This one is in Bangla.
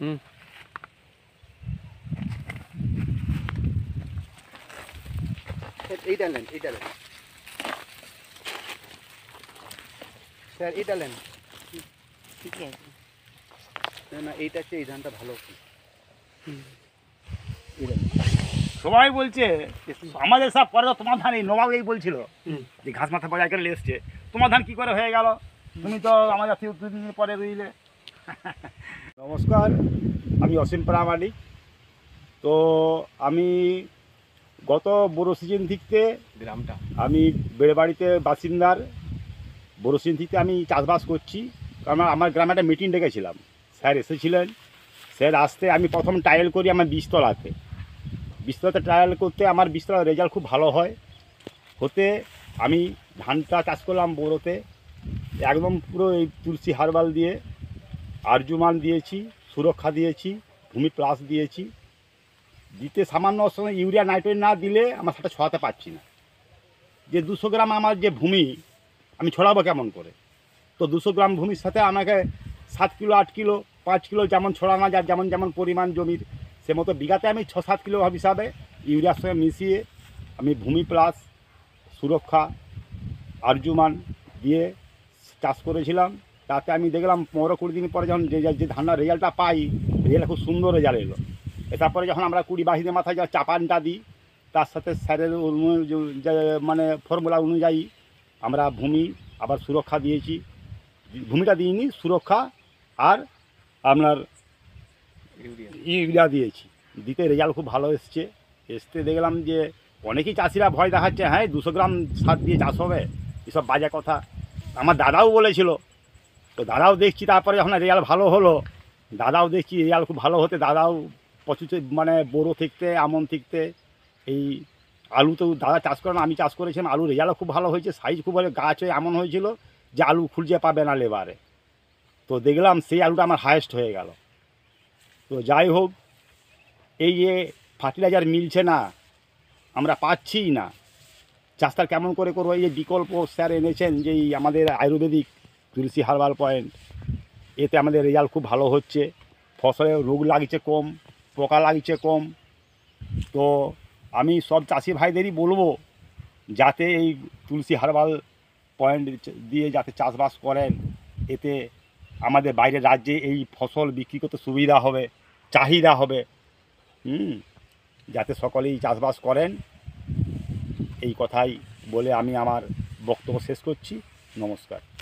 হুম এইটা এইটা স্যার এইটা আছে না চেয়ে এই ধানটা ভালো সবাই বলছে আমাদের সব পরে তোমার ধান এই নবাব এই বলছিল যে ঘাস মাথা পরে একেবারে এসছে তোমার ধান কি করে হয়ে গেল তুমি তো আমার দুদিন পরে রইলে নমস্কার আমি অসীম প্রামাণিক তো আমি গত বড় সিজন থেকে গ্রামটা আমি বেড়েবাড়িতে বাসিন্দার বড় সিজন থেকে আমি চাষবাস করছি কারণ আমার গ্রামে একটা মিটিং ডেকেছিলাম স্যার এসেছিলেন স্যার আসতে আমি প্রথম ট্রায়াল করি আমার বিস্তলাতে বিস্তলাতে ট্রায়াল করতে আমার বিস্তলার রেজাল্ট খুব ভালো হয় হতে আমি ধানটা চাষ করলাম বোরোতে একদম পুরো এই তুলসী হারবাল দিয়ে আর্যমান দিয়েছি সুরক্ষা দিয়েছি ভূমি প্লাস দিয়েছি দিতে সামান্য সময় ইউরিয়া নাইট্রোজেন না দিলে আমার সেটা ছড়াতে পারছি না যে দুশো গ্রাম আমার যে ভূমি আমি ছড়াবো কেমন করে তো দুশো গ্রাম ভূমির সাথে আমাকে সাত কিলো আট কিলো পাঁচ কিলো যেমন ছড়ানো যায় যেমন যেমন পরিমাণ জমির সে মতো বিঘাতে আমি ছ সাত কিলো হিসাবে ইউরিয়ার সঙ্গে মিশিয়ে আমি ভূমি প্লাস সুরক্ষা আর্যমান দিয়ে চাষ করেছিলাম তাতে আমি দেখলাম পনেরো কুড়ি দিন পরে যখন যে যে ধানটা রেজাল্টটা পাই রেজাল্ট খুব সুন্দর রেজাল্ট এলো তারপরে যখন আমরা কুড়ি বাইশদের মাথায় যা চাপানটা দিই তার সাথে স্যারের মানে ফর্মুলা অনুযায়ী আমরা ভূমি আবার সুরক্ষা দিয়েছি ভূমিটা দিইনি সুরক্ষা আর আপনার ইউরিয়া দিয়েছি দিতে রেজাল্ট খুব ভালো এসছে এসতে দেখলাম যে অনেকেই চাষিরা ভয় দেখাচ্ছে হ্যাঁ দুশো গ্রাম সার দিয়ে চাষ হবে এসব বাজে কথা আমার দাদাও বলেছিল তো দাদাও দেখছি তারপরে যখন রেজাল্ট ভালো হলো দাদাও দেখছি রেজাল্ট খুব ভালো হতে দাদাও প্রচুর মানে বোরো থাকতে আমন থাকতে এই আলু তো দাদা চাষ করেন আমি চাষ করেছিলাম আলু রেজাল্ট খুব ভালো হয়েছে সাইজ খুব ভালো গাছ হয়ে এমন হয়েছিল যে আলু খুলছে পাবে না লেবারে তো দেখলাম সেই আলুটা আমার হায়েস্ট হয়ে গেল তো যাই হোক এই যে ফার্টিলাইজার মিলছে না আমরা পাচ্ছিই না চাষটা কেমন করে করবো এই যে বিকল্প স্যার এনেছেন যে আমাদের আয়ুর্বেদিক তুলসী হার্বাল পয়েন্ট এতে আমাদের রেজাল্ট খুব ভালো হচ্ছে ফসলে রোগ লাগছে কম পোকা লাগছে কম তো আমি সব চাষি ভাইদেরই বলবো যাতে এই তুলসী হার্বাল পয়েন্ট দিয়ে যাতে চাষবাস করেন এতে আমাদের বাইরের রাজ্যে এই ফসল বিক্রি করতে সুবিধা হবে চাহিদা হবে হুম যাতে সকলেই চাষবাস করেন এই কথাই বলে আমি আমার বক্তব্য শেষ করছি নমস্কার